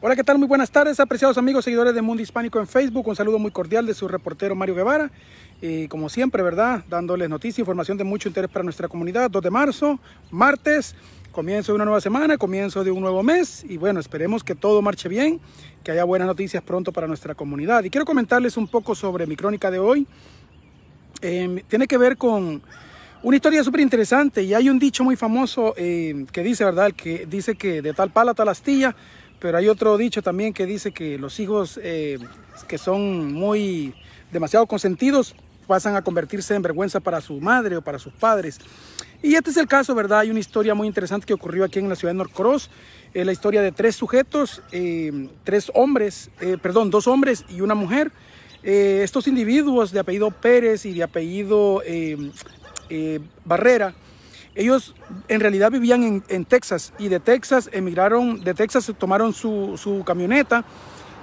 Hola, ¿qué tal? Muy buenas tardes, apreciados amigos, seguidores de Mundo Hispánico en Facebook. Un saludo muy cordial de su reportero Mario Guevara. Y como siempre, ¿verdad? Dándoles noticias, información de mucho interés para nuestra comunidad. 2 de marzo, martes, comienzo de una nueva semana, comienzo de un nuevo mes. Y bueno, esperemos que todo marche bien, que haya buenas noticias pronto para nuestra comunidad. Y quiero comentarles un poco sobre mi crónica de hoy. Em, tiene que ver con una historia súper interesante. Y hay un dicho muy famoso eh, que dice, ¿verdad? Que dice que de tal pala, tal astilla pero hay otro dicho también que dice que los hijos eh, que son muy demasiado consentidos pasan a convertirse en vergüenza para su madre o para sus padres. Y este es el caso, ¿verdad? Hay una historia muy interesante que ocurrió aquí en la ciudad de Norcross. Eh, la historia de tres sujetos, eh, tres hombres, eh, perdón, dos hombres y una mujer. estos individuos de apellido Pérez y de apellido Barrera ellos en realidad vivían en, Texas y de Texas emigraron, de Texas tomaron su, camioneta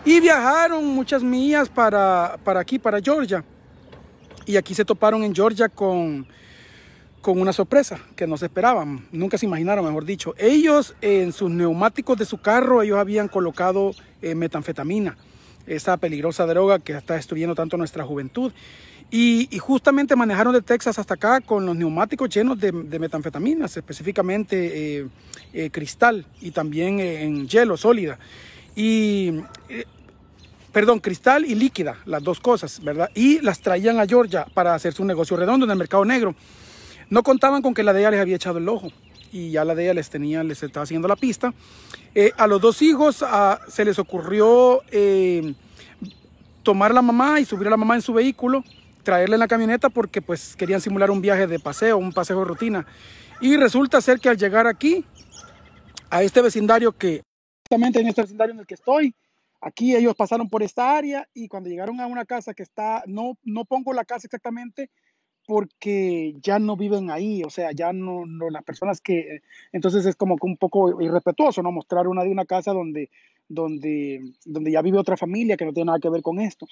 y viajaron muchas millas para, aquí, para Georgia. Y aquí se toparon en Georgia con, una sorpresa que no se esperaban, nunca se imaginaron, mejor dicho. Ellos en sus neumáticos de su carro, ellos habían colocado eh, metanfetamina esa peligrosa droga que está destruyendo tanto nuestra juventud. Y, justamente manejaron de Texas hasta acá con los neumáticos llenos de, metanfetaminas, específicamente eh, eh, cristal y también eh, en hielo sólida. Y, perdón, cristal y líquida, las dos cosas, ¿verdad? Y las traían a Georgia para hacer su negocio redondo en el mercado negro. No contaban con que la DEA les había echado el ojo y ya la de ella les tenía, les estaba haciendo la pista. Eh, a los dos hijos ah, se les ocurrió eh, tomar la mamá y subir a la mamá en su vehículo, traerla en la camioneta porque pues querían simular un viaje de paseo, un paseo de rutina. Y resulta ser que al llegar aquí, a este vecindario que, exactamente en este vecindario en el que estoy, aquí ellos pasaron por esta área y cuando llegaron a una casa que está, no, no pongo la casa exactamente, porque ya no viven ahí, o sea, ya no, las personas que, entonces es como que un poco irrespetuoso, ¿no? Mostrar una de una casa donde, donde, donde ya vive otra familia que no tiene nada que ver con esto.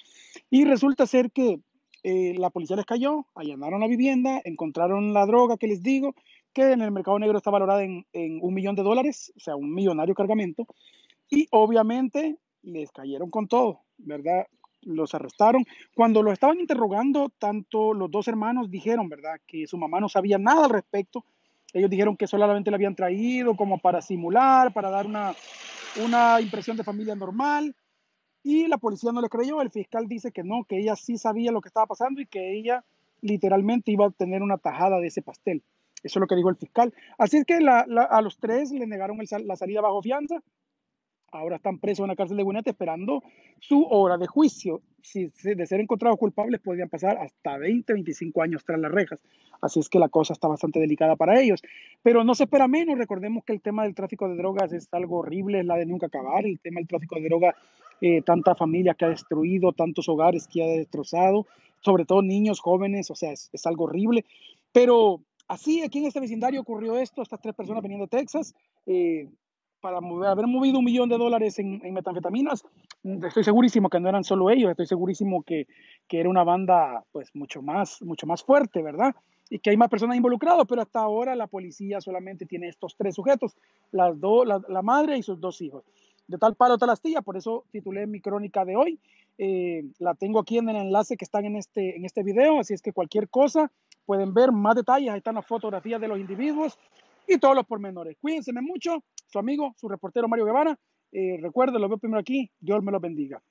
Y resulta ser que eh, la policía les cayó, allanaron la vivienda, encontraron la droga que les digo, que en el mercado negro está valorada en, en un millón de dólares, o sea, un millonario cargamento, y obviamente les cayeron con todo, ¿verdad? los arrestaron. Cuando lo estaban interrogando, tanto los dos hermanos dijeron, ¿verdad?, que su mamá no sabía nada al respecto. Ellos dijeron que solamente la habían traído como para simular, para dar una, impresión de familia normal. Y la policía no le creyó. El fiscal dice que no, que ella sí sabía lo que estaba pasando y que ella literalmente iba a tener una tajada de ese pastel. Eso es lo que dijo el fiscal. Así es que a los tres le negaron la salida bajo fianza ahora están presos en la cárcel de Guinete esperando su hora de juicio. Si, de ser encontrados culpables podrían pasar hasta 20, 25 años tras las rejas. Así es que la cosa está bastante delicada para ellos. Pero no se espera menos. Recordemos que el tema del tráfico de drogas es algo horrible, es la de nunca acabar. El tema del tráfico de drogas, eh, Tanta familia que ha destruido, tantos hogares que ha destrozado, sobre todo niños, jóvenes, o sea, es, algo horrible. Pero así, aquí en este vecindario ocurrió esto. Estas tres personas viniendo de Texas. Eh, para haber movido un millón de dólares en, en, metanfetaminas, mm, estoy segurísimo que no eran solo ellos, estoy segurísimo que, que, era una banda pues mucho más, mucho más fuerte, ¿verdad? Y que hay más personas involucradas, pero hasta ahora la policía solamente tiene estos tres sujetos, las dos la, madre y sus dos hijos. De tal palo, tal astilla, por eso titulé mi crónica de hoy. Eh, la tengo aquí en el enlace que están en este, en este video, así es que cualquier cosa pueden ver más detalles, ahí están las fotografías de los individuos y todos los pormenores. Cuídense mucho su amigo, su reportero Mario Guevara. Eh, recuerden, lo veo primero aquí. Dios me lo bendiga.